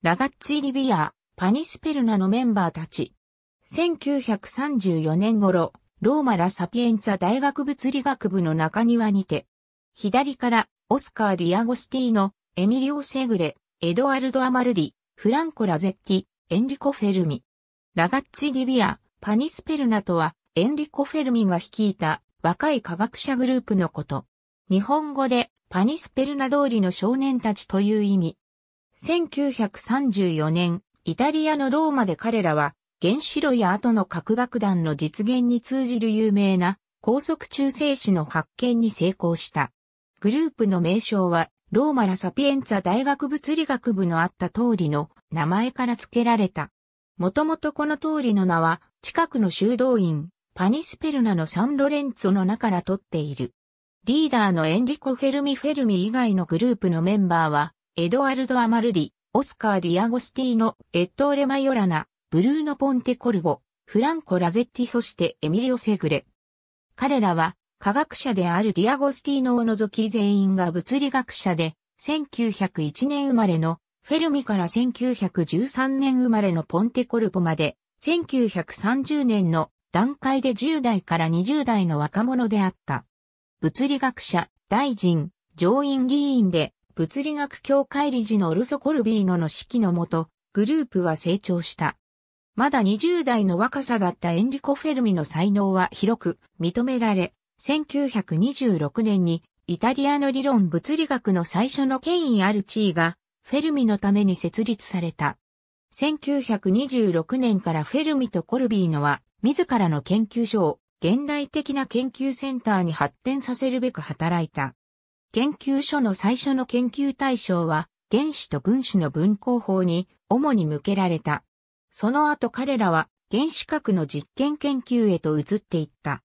ラガッツィ・リビア、パニスペルナのメンバーたち。1934年頃、ローマ・ラ・サピエンツァ大学物理学部の中庭にて、左からオスカー・ディアゴスティーノ、エミリオ・セグレ、エドワルド・アマルディ、フランコ・ラゼッティ、エンリコ・フェルミ。ラガッツィ・リビア、パニスペルナとは、エンリコ・フェルミが率いた若い科学者グループのこと。日本語で、パニスペルナ通りの少年たちという意味。1934年、イタリアのローマで彼らは、原子炉や後の核爆弾の実現に通じる有名な高速中性子の発見に成功した。グループの名称は、ローマ・ラ・サピエンツァ大学物理学部のあった通りの名前から付けられた。もともとこの通りの名は、近くの修道院、パニスペルナのサンロレンツォの中から取っている。リーダーのエンリコ・フェルミ・フェルミ以外のグループのメンバーは、エドアルド・アマルディ、オスカー・ディアゴスティーノ、エットーレ・マヨラナ、ブルーノ・ポンテ・コルボ、フランコ・ラゼッティそしてエミリオ・セグレ。彼らは科学者であるディアゴスティーノを除き全員が物理学者で、1901年生まれのフェルミから1913年生まれのポンテ・コルボまで、1930年の段階で10代から20代の若者であった。物理学者、大臣、上院議員で、物理学協会理事のルソ・コルビーノの指揮のもと、グループは成長した。まだ20代の若さだったエンリコ・フェルミの才能は広く認められ、1926年にイタリアの理論物理学の最初の権威ある地位がフェルミのために設立された。1926年からフェルミとコルビーノは自らの研究所を現代的な研究センターに発展させるべく働いた。研究所の最初の研究対象は、原子と分子の分光法に主に向けられた。その後彼らは原子核の実験研究へと移っていった。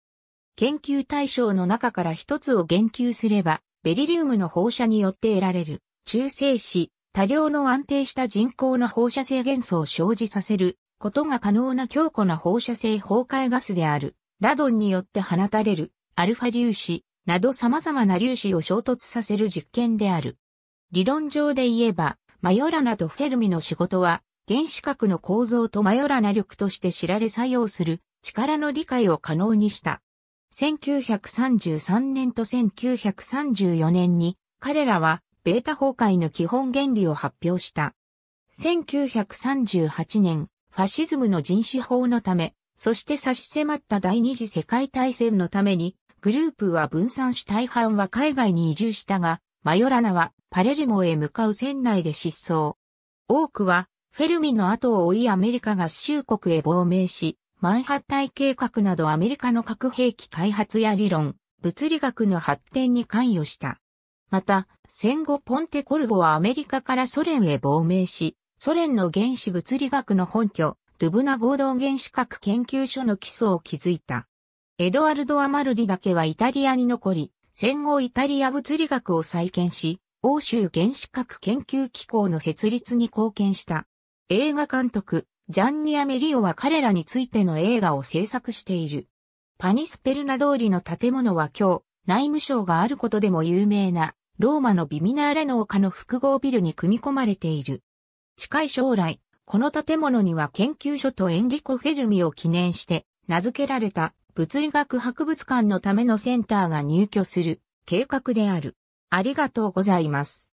研究対象の中から一つを言及すれば、ベリリウムの放射によって得られる中性子、多量の安定した人工の放射性元素を生じさせることが可能な強固な放射性崩壊ガスである、ラドンによって放たれるアルファ粒子、など様々な粒子を衝突させる実験である。理論上で言えば、マヨラナとフェルミの仕事は、原子核の構造とマヨラナ力として知られ作用する力の理解を可能にした。1933年と1934年に彼らはベータ崩壊の基本原理を発表した。1938年、ファシズムの人種法のため、そして差し迫った第二次世界大戦のためにグループは分散し大半は海外に移住したが、マヨラナはパレルモへ向かう船内で失踪。多くはフェルミの後を追いアメリカ合衆国へ亡命し、マンハッタイ計画などアメリカの核兵器開発や理論、物理学の発展に関与した。また、戦後ポンテコルボはアメリカからソ連へ亡命し、ソ連の原子物理学の本拠、ドゥブナ合同原子核研究所の基礎を築いた。エドワルド・アマルディだけはイタリアに残り、戦後イタリア物理学を再建し、欧州原子核研究機構の設立に貢献した。映画監督、ジャンニア・メリオは彼らについての映画を制作している。パニスペルナ通りの建物は今日、内務省があることでも有名な、ローマのビミナーレ農家の複合ビルに組み込まれている。近い将来、この建物には研究所とエンリコ・フェルミを記念して名付けられた物理学博物館のためのセンターが入居する計画である。ありがとうございます。